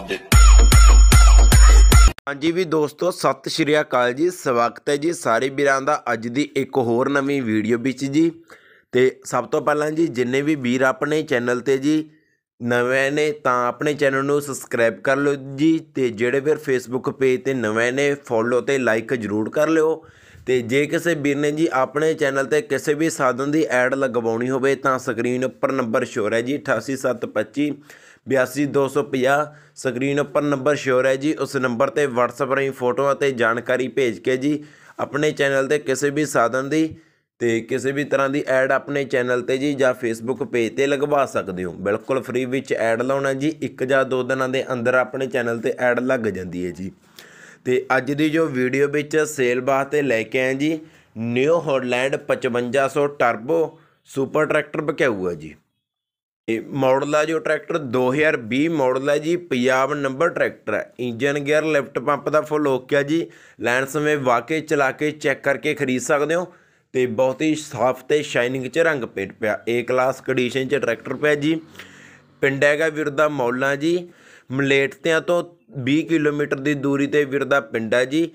ਆਪਦੇ ਹਾਂਜੀ ਵੀ ਦੋਸਤੋ ਸਤਿ ਸ਼੍ਰੀ ਅਕਾਲ ਜੀ ਸਵਾਗਤ ਹੈ ਜੀ ਸਾਰੇ ਵੀਰਾਂ ਦਾ ਅੱਜ ਦੀ ਇੱਕ ਹੋਰ ਨਵੀਂ ਵੀਡੀਓ ਵਿੱਚ ਜੀ ਤੇ ਸਭ ਤੋਂ ਪਹਿਲਾਂ ਜੀ ਜਿੰਨੇ ਵੀ ਵੀਰ ਆਪਣੇ ਚੈਨਲ ਤੇ ਜੀ ਨਵੇਂ ਨੇ ਤਾਂ ਆਪਣੇ ਚੈਨਲ ਨੂੰ ਸਬਸਕ੍ਰਾਈਬ ਕਰ ਲਓ ਜੀ ਤੇ ਜਿਹੜੇ ਵੀਰ ਫੇਸਬੁੱਕ ਪੇਜ ਤੇ ਨਵੇਂ ਨੇ ਫੋਲੋ ਤੇ ਲਾਈਕ ਜ਼ਰੂਰ ਕਰ ਲਿਓ ਤੇ ਜੇ ਕਿਸੇ ਵੀਰ ਨੇ ਜੀ ਆਪਣੇ ਚੈਨਲ ਤੇ ਕਿਸੇ ਵੀ ਸਾਧਨ ਦੀ ਐਡ ਲਗਵਾਉਣੀ ਹੋਵੇ ਤਾਂ ਸਕਰੀਨ ਉੱਪਰ ਨੰਬਰ ਸ਼ੋਰ ਹੈ ਜੀ 88725 82250 ਸਕਰੀਨ ਉੱਪਰ ਨੰਬਰ ਸ਼ੋਰ ਹੈ ਜੀ ਉਸ ਨੰਬਰ ਤੇ WhatsApp ਰਾਹੀਂ ਫੋਟੋਆਂ ਤੇ ਜਾਣਕਾਰੀ ਭੇਜ ਕੇ ਜੀ ਆਪਣੇ ਚੈਨਲ ਤੇ ਕਿਸੇ ਵੀ ਸਾਧਨ ਦੀ ਤੇ ਕਿਸੇ ਵੀ ਤਰ੍ਹਾਂ ਦੀ ਐਡ ਆਪਣੇ ਚੈਨਲ ਤੇ ਜੀ ਜਾਂ ਫੇਸਬੁੱਕ ਪੇਜ ਤੇ ਲਗਵਾ ਸਕਦੇ ਹੋ ਬਿਲਕੁਲ ਫ੍ਰੀ ਵਿੱਚ ਐਡ ਲਾਉਣਾ ਜੀ ਇੱਕ ਜਾਂ ਦੋ ਦਿਨਾਂ ਦੇ ਅੰਦਰ ਆਪਣੇ ਚੈਨਲ ਤੇ ਐਡ ਲੱਗ ਜਾਂਦੀ ਹੈ ਜੀ ਤੇ ਅੱਜ ਦੀ ਜੋ ਵੀਡੀਓ ਵਿੱਚ ਸੇਲ ਤੇ ਲੈ ਕੇ ਆਏ ਜੀ New Holland 5500 turbo super tractor ਬਕਾਊਗਾ ਜੀ ਇਹ ਮਾਡਲ ਆ ਜੋ ਟਰੈਕਟਰ 2020 ਮਾਡਲ ਹੈ ਜੀ ਪੰਜਾਬ ਨੰਬਰ ਟਰੈਕਟਰ ਹੈ ਇੰਜਨ ਗੇਅਰ ਲਿਫਟ ਪੰਪ ਦਾ ਫੁੱਲ ਓਕੇ ਆ ਜੀ ਲੈਣ ਸਮੇਂ ਵਾਕੇ ਚਲਾ ਕੇ ਚੈੱਕ ਕਰਕੇ ਖਰੀਦ ਸਕਦੇ ਹੋ ਤੇ ਬਹੁਤ ਹੀ ਸਾਫ਼ ਤੇ ਸ਼ਾਈਨਿੰਗ ਚ ਰੰਗ ਪੇਟ ਪਿਆ ਏ ਕਲਾਸ ਕੰਡੀਸ਼ਨ ਚ ਟਰੈਕਟਰ ਪਿਆ ਜੀ ਪਿੰਡ ਹੈਗਾ ਵਿਰਦਾ ਮੌਲਾ ਜੀ ਮਲੇਟਿਆਂ ਤੋਂ 20 ਕਿਲੋਮੀਟਰ ਦੀ ਦੂਰੀ ਤੇ ਵੀਰ ਦਾ ਪਿੰਡ ਹੈ ਜੀ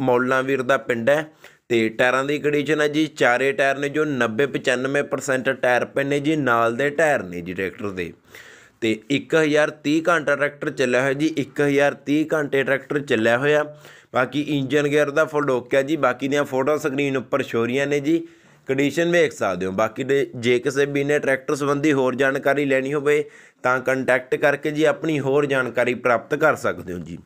ਮੌਲਾ ਵੀਰ ਦਾ ਪਿੰਡ ਹੈ ਤੇ ਟਾਇਰਾਂ ਦੀ ਕੰਡੀਸ਼ਨ ਹੈ ਜੀ ਚਾਰੇ ਟਾਇਰ ਨੇ ਜੋ 90 95% ਟਾਇਰ ਪਏ ਨੇ ਜੀ ਨਾਲ ਦੇ ਟਾਇਰ ਨੇ ਜੀ ਟਰੈਕਟਰ ਦੇ ਤੇ 1030 ਘੰਟਾ ਟਰੈਕਟਰ ਚੱਲਿਆ ਹੋਇਆ ਜੀ 1030 ਘੰਟੇ ਟਰੈਕਟਰ ਚੱਲਿਆ ਹੋਇਆ ਬਾਕੀ ਇੰਜਨ ਗੇਅਰ ਦਾ ਫੁੱਲ ਓਕੇ ਜੀ ਬਾਕੀ ਦੀਆਂ ਫੋਟੋ ਸਕਰੀਨ ਉੱਪਰ ਸ਼ੋਰੀਆਂ ਨੇ ਜੀ ਕੰਡੀਸ਼ਨ ਵੇਖ ਸਕਦੇ ਹੋ ਬਾਕੀ ਦੇ ਜੇ ਕਿਸੇ ਵੀ ਨੇ ਟਰੈਕਟਰ ਸੰਬੰਧੀ ਹੋਰ ਜਾਣਕਾਰੀ ਲੈਣੀ ਹੋਵੇ ਤਾਂ ਕੰਟੈਕਟ ਕਰਕੇ ਜੀ ਆਪਣੀ ਹੋਰ ਜਾਣਕਾਰੀ ਪ੍ਰਾਪਤ ਕਰ ਸਕਦੇ ਹੋ ਜੀ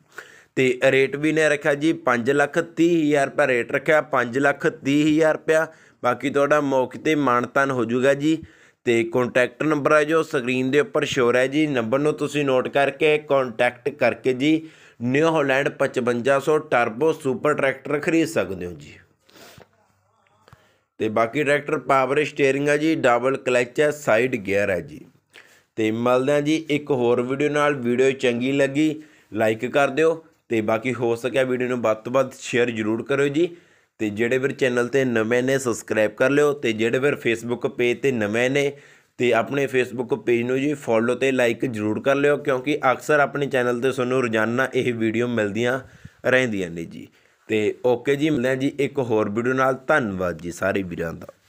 ਤੇ ਰੇਟ ਵੀ ਨੇ ਰੱਖਿਆ ਜੀ 5 ਲੱਖ 30 ਹਜ਼ਾਰ ਰੁਪਏ ਰੇਟ ਰੱਖਿਆ 5 ਲੱਖ 30 ਹਜ਼ਾਰ ਰੁਪਿਆ ਬਾਕੀ ਤੁਹਾਡਾ ਮੌਕੇ ਤੇ ਮਾਨਤਾਨ ਹੋ ਜਾਊਗਾ ਜੀ ਤੇ ਕੰਟੈਕਟ ਨੰਬਰ ਹੈ ਜੋ ਸਕਰੀਨ ਦੇ ਉੱਪਰ ਸ਼ੋਰ ਹੈ ਜੀ ਨੰਬਰ ਨੂੰ ਤੁਸੀਂ ਨੋਟ ਕਰਕੇ ਕੰਟੈਕਟ ਕਰਕੇ ਜੀ New Holland 5500 turbo super tractor ਖਰੀਦ ਸਕਦੇ ਹੋ ਜੀ ਤੇ ਬਾਕੀ ਟਰੈਕਟਰ ਪਾਵਰ ਸਟੀering ਆ ਜੀ ਡਬਲ ਕਲਚ ਹੈ ਸਾਈਡ ਗੇਅਰ ਹੈ ਜੀ ਤੇ ਮਿਲਦੇ ਆ ਜੀ ਇੱਕ ਹੋਰ ਵੀਡੀਓ ਨਾਲ ਵੀਡੀਓ ਚੰਗੀ ਲੱਗੀ ਲਾਈਕ ਕਰ ਦਿਓ ਤੇ ਬਾਕੀ ਹੋ ਸਕਿਆ ਵੀਡੀਓ ਨੂੰ ਵੱਧ ਤੋਂ ਵੱਧ ਸ਼ੇਅਰ ਜ਼ਰੂਰ ਕਰਿਓ ਜੀ ਤੇ ਜਿਹੜੇ ਵੀਰ ਚੈਨਲ ਤੇ ਨਵੇਂ ਨੇ ਸਬਸਕ੍ਰਾਈਬ ਕਰ ਲਿਓ ਤੇ ਜਿਹੜੇ ਵੀਰ ਫੇਸਬੁੱਕ ਪੇਜ ਤੇ ਨਵੇਂ ਨੇ ਤੇ ਆਪਣੇ ਫੇਸਬੁੱਕ ਪੇਜ ਨੂੰ ਜੀ ਫੋਲੋ ਤੇ ਲਾਈਕ ਜ਼ਰੂਰ ਕਰ ਲਿਓ ਕਿਉਂਕਿ ਅਕਸਰ ਆਪਣੇ ਚੈਨਲ ਤੇ ਤੁਹਾਨੂੰ ਰੋਜ਼ਾਨਾ ਇਹ ਵੀਡੀਓ ਮਿਲਦੀਆਂ ਰਹਿੰਦੀਆਂ ਨੇ ਜੀ ਤੇ ਓਕੇ ਜੀ ਮਿਲਦੇ ਆ ਜੀ ਇੱਕ ਹੋਰ ਵੀਡੀਓ ਨਾਲ ਧੰਨਵਾਦ ਜੀ ਸਾਰੇ ਵੀਰਾਂ ਦਾ